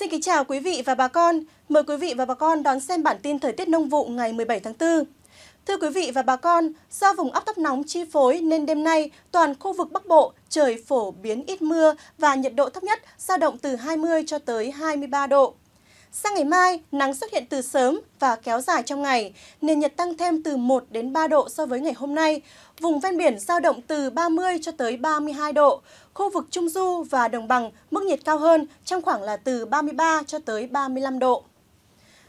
Xin kính chào quý vị và bà con. Mời quý vị và bà con đón xem bản tin thời tiết nông vụ ngày 17 tháng 4. Thưa quý vị và bà con, do vùng áp thấp nóng chi phối nên đêm nay toàn khu vực Bắc Bộ trời phổ biến ít mưa và nhiệt độ thấp nhất dao động từ 20 cho tới 23 độ. Sang ngày mai, nắng xuất hiện từ sớm và kéo dài trong ngày, nền nhiệt tăng thêm từ 1 đến 3 độ so với ngày hôm nay. Vùng ven biển giao động từ 30 cho tới 32 độ. Khu vực Trung Du và Đồng Bằng mức nhiệt cao hơn trong khoảng là từ 33 cho tới 35 độ.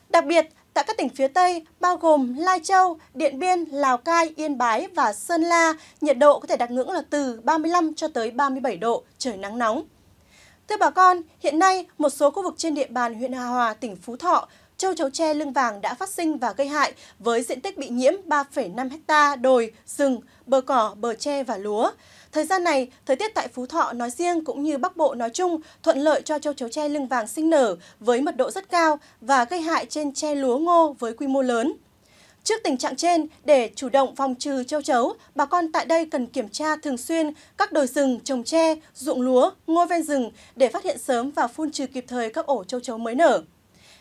Đặc biệt, tại các tỉnh phía Tây, bao gồm Lai Châu, Điện Biên, Lào Cai, Yên Bái và Sơn La, nhiệt độ có thể đạt ngưỡng là từ 35 cho tới 37 độ, trời nắng nóng. Thưa bà con, hiện nay một số khu vực trên địa bàn huyện Hà Hòa, tỉnh Phú Thọ, châu chấu tre lưng vàng đã phát sinh và gây hại với diện tích bị nhiễm 3,5 ha đồi, rừng, bờ cỏ, bờ tre và lúa. Thời gian này, thời tiết tại Phú Thọ nói riêng cũng như Bắc Bộ nói chung thuận lợi cho châu chấu tre lưng vàng sinh nở với mật độ rất cao và gây hại trên tre lúa ngô với quy mô lớn. Trước tình trạng trên, để chủ động phòng trừ châu chấu, bà con tại đây cần kiểm tra thường xuyên các đồi rừng trồng tre, ruộng lúa, ngô ven rừng để phát hiện sớm và phun trừ kịp thời các ổ châu chấu mới nở.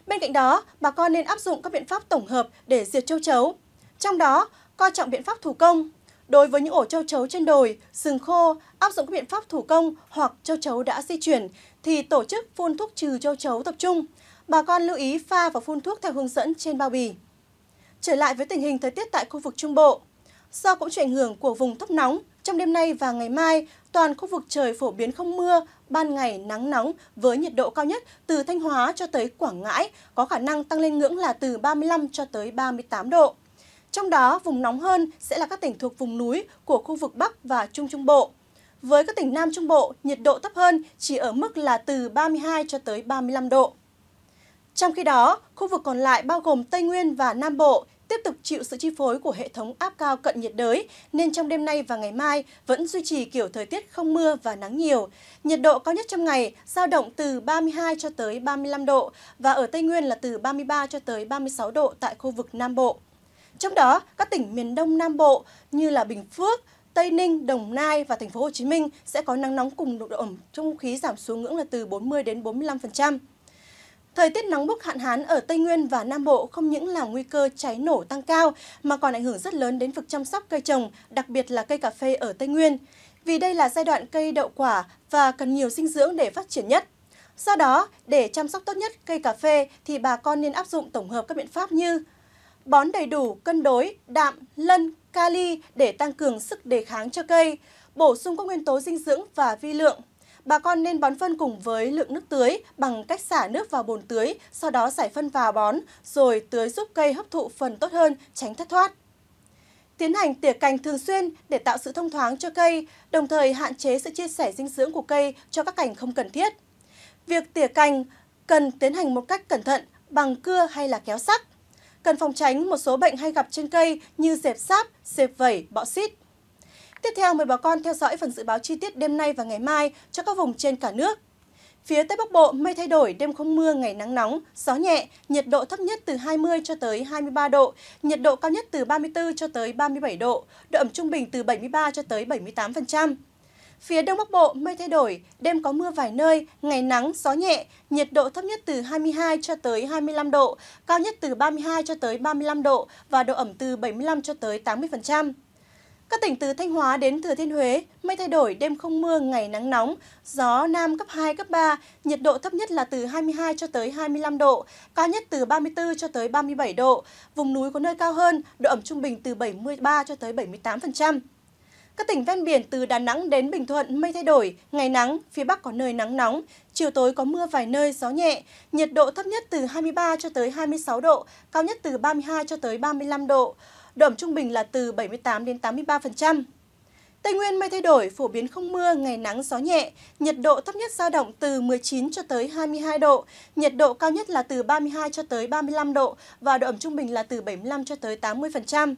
Bên cạnh đó, bà con nên áp dụng các biện pháp tổng hợp để diệt châu chấu. Trong đó, coi trọng biện pháp thủ công. Đối với những ổ châu chấu trên đồi, rừng khô, áp dụng các biện pháp thủ công hoặc châu chấu đã di chuyển thì tổ chức phun thuốc trừ châu chấu tập trung. Bà con lưu ý pha và phun thuốc theo hướng dẫn trên bao bì. Trở lại với tình hình thời tiết tại khu vực Trung Bộ. Do cũng chịu ảnh hưởng của vùng thấp nóng, trong đêm nay và ngày mai, toàn khu vực trời phổ biến không mưa, ban ngày nắng nóng với nhiệt độ cao nhất từ Thanh Hóa cho tới Quảng Ngãi có khả năng tăng lên ngưỡng là từ 35 cho tới 38 độ. Trong đó, vùng nóng hơn sẽ là các tỉnh thuộc vùng núi của khu vực Bắc và Trung Trung Bộ. Với các tỉnh Nam Trung Bộ, nhiệt độ thấp hơn chỉ ở mức là từ 32 cho tới 35 độ. Trong khi đó, khu vực còn lại bao gồm Tây Nguyên và Nam Bộ, tiếp tục chịu sự chi phối của hệ thống áp cao cận nhiệt đới, nên trong đêm nay và ngày mai vẫn duy trì kiểu thời tiết không mưa và nắng nhiều. Nhiệt độ cao nhất trong ngày giao động từ 32 cho tới 35 độ và ở Tây Nguyên là từ 33 cho tới 36 độ tại khu vực Nam Bộ. Trong đó, các tỉnh miền Đông Nam Bộ như là Bình Phước, Tây Ninh, Đồng Nai và thành phố Hồ Chí Minh sẽ có nắng nóng cùng độ ẩm trong không khí giảm xuống ngưỡng là từ 40 đến 45%. Thời tiết nóng bức hạn hán ở Tây Nguyên và Nam Bộ không những là nguy cơ cháy nổ tăng cao mà còn ảnh hưởng rất lớn đến việc chăm sóc cây trồng, đặc biệt là cây cà phê ở Tây Nguyên. Vì đây là giai đoạn cây đậu quả và cần nhiều dinh dưỡng để phát triển nhất. Do đó, để chăm sóc tốt nhất cây cà phê thì bà con nên áp dụng tổng hợp các biện pháp như bón đầy đủ, cân đối, đạm, lân, kali để tăng cường sức đề kháng cho cây, bổ sung các nguyên tố dinh dưỡng và vi lượng bà con nên bón phân cùng với lượng nước tưới bằng cách xả nước vào bồn tưới, sau đó giải phân vào bón, rồi tưới giúp cây hấp thụ phần tốt hơn, tránh thất thoát. Tiến hành tỉa cành thường xuyên để tạo sự thông thoáng cho cây, đồng thời hạn chế sự chia sẻ dinh dưỡng của cây cho các cành không cần thiết. Việc tỉa cành cần tiến hành một cách cẩn thận bằng cưa hay là kéo sắc. Cần phòng tránh một số bệnh hay gặp trên cây như dẹp sáp, dẹp vẩy, bọ xít. Tiếp theo mời bà con theo dõi phần dự báo chi tiết đêm nay và ngày mai cho các vùng trên cả nước. Phía Tây Bắc Bộ, mây thay đổi, đêm không mưa, ngày nắng nóng, gió nhẹ, nhiệt độ thấp nhất từ 20 cho tới 23 độ, nhiệt độ cao nhất từ 34 cho tới 37 độ, độ ẩm trung bình từ 73 cho tới 78%. Phía Đông Bắc Bộ, mây thay đổi, đêm có mưa vài nơi, ngày nắng, gió nhẹ, nhiệt độ thấp nhất từ 22 cho tới 25 độ, cao nhất từ 32 cho tới 35 độ và độ ẩm từ 75 cho tới 80%. Các tỉnh từ Thanh Hóa đến Thừa Thiên Huế, mây thay đổi, đêm không mưa, ngày nắng nóng, gió nam cấp 2, cấp 3, nhiệt độ thấp nhất là từ 22 cho tới 25 độ, cao nhất từ 34 cho tới 37 độ, vùng núi có nơi cao hơn, độ ẩm trung bình từ 73 cho tới 78%. Các tỉnh ven biển từ Đà Nẵng đến Bình Thuận mây thay đổi, ngày nắng, phía Bắc có nơi nắng nóng, chiều tối có mưa vài nơi, gió nhẹ, nhiệt độ thấp nhất từ 23 cho tới 26 độ, cao nhất từ 32 cho tới 35 độ, độ ẩm trung bình là từ 78 đến 83%. Tây Nguyên mây thay đổi, phổ biến không mưa, ngày nắng gió nhẹ, nhiệt độ thấp nhất dao động từ 19 cho tới 22 độ, nhiệt độ cao nhất là từ 32 cho tới 35 độ và độ ẩm trung bình là từ 75 cho tới 80%.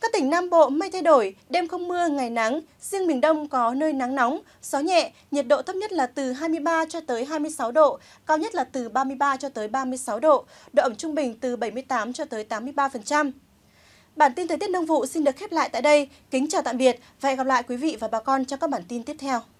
Các tỉnh Nam Bộ mây thay đổi, đêm không mưa, ngày nắng, riêng miền Đông có nơi nắng nóng, gió nhẹ, nhiệt độ thấp nhất là từ 23 cho tới 26 độ, cao nhất là từ 33 cho tới 36 độ, độ ẩm trung bình từ 78 cho tới 83%. Bản tin thời tiết nông vụ xin được khép lại tại đây. Kính chào tạm biệt và hẹn gặp lại quý vị và bà con trong các bản tin tiếp theo.